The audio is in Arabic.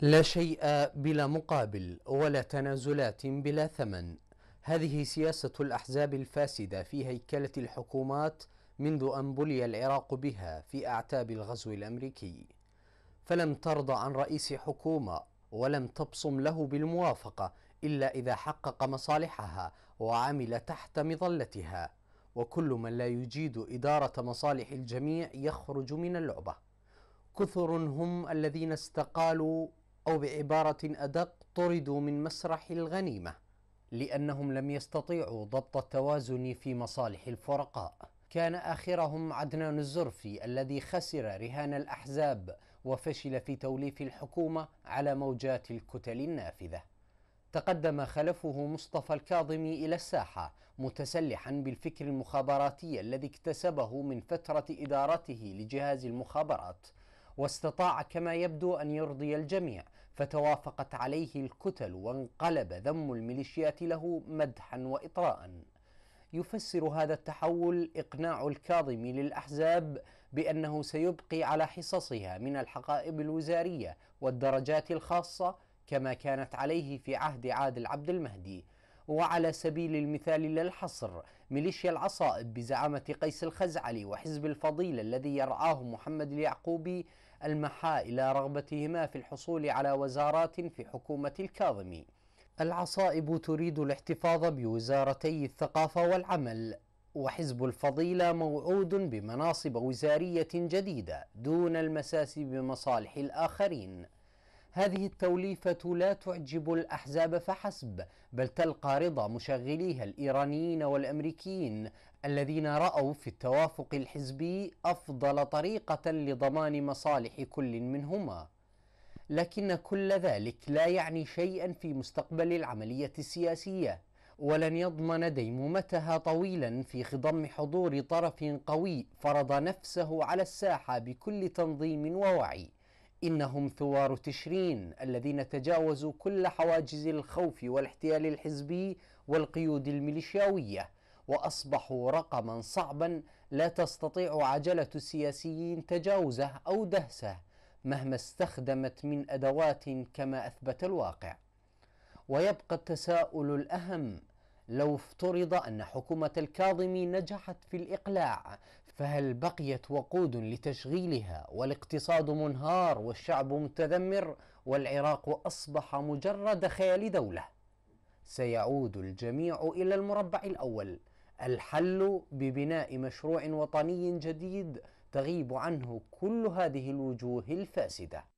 لا شيء بلا مقابل ولا تنازلات بلا ثمن هذه سياسة الأحزاب الفاسدة في هيكلة الحكومات منذ أن بلي العراق بها في أعتاب الغزو الأمريكي فلم ترضى عن رئيس حكومة ولم تبصم له بالموافقة إلا إذا حقق مصالحها وعمل تحت مظلتها وكل من لا يجيد إدارة مصالح الجميع يخرج من اللعبة كثر هم الذين استقالوا أو بعبارة أدق طردوا من مسرح الغنيمة لأنهم لم يستطيعوا ضبط التوازن في مصالح الفرقاء كان آخرهم عدنان الزرفي الذي خسر رهان الأحزاب وفشل في توليف الحكومة على موجات الكتل النافذة تقدم خلفه مصطفى الكاظمي إلى الساحة متسلحا بالفكر المخابراتي الذي اكتسبه من فترة إدارته لجهاز المخابرات واستطاع كما يبدو أن يرضي الجميع فتوافقت عليه الكتل وانقلب ذم الميليشيات له مدحا وإطراء يفسر هذا التحول إقناع الكاظم للأحزاب بأنه سيبقي على حصصها من الحقائب الوزارية والدرجات الخاصة كما كانت عليه في عهد عادل عبد المهدي وعلى سبيل المثال لا الحصر ميليشيا العصائب بزعامة قيس الخزعلي وحزب الفضيلة الذي يرعاه محمد اليعقوبي المحا إلى رغبتهما في الحصول على وزارات في حكومة الكاظمي العصائب تريد الاحتفاظ بوزارتي الثقافة والعمل وحزب الفضيلة موعود بمناصب وزارية جديدة دون المساس بمصالح الآخرين هذه التوليفة لا تعجب الأحزاب فحسب بل تلقى رضا مشغليها الإيرانيين والأمريكيين الذين رأوا في التوافق الحزبي أفضل طريقة لضمان مصالح كل منهما لكن كل ذلك لا يعني شيئا في مستقبل العملية السياسية ولن يضمن ديمومتها طويلا في خضم حضور طرف قوي فرض نفسه على الساحة بكل تنظيم ووعي إنهم ثوار تشرين الذين تجاوزوا كل حواجز الخوف والاحتيال الحزبي والقيود الميليشياوية وأصبحوا رقما صعبا لا تستطيع عجلة السياسيين تجاوزه أو دهسه مهما استخدمت من أدوات كما أثبت الواقع ويبقى التساؤل الأهم لو افترض أن حكومة الكاظمي نجحت في الإقلاع فهل بقيت وقود لتشغيلها والاقتصاد منهار والشعب متذمر والعراق اصبح مجرد خيال دوله سيعود الجميع الى المربع الاول الحل ببناء مشروع وطني جديد تغيب عنه كل هذه الوجوه الفاسده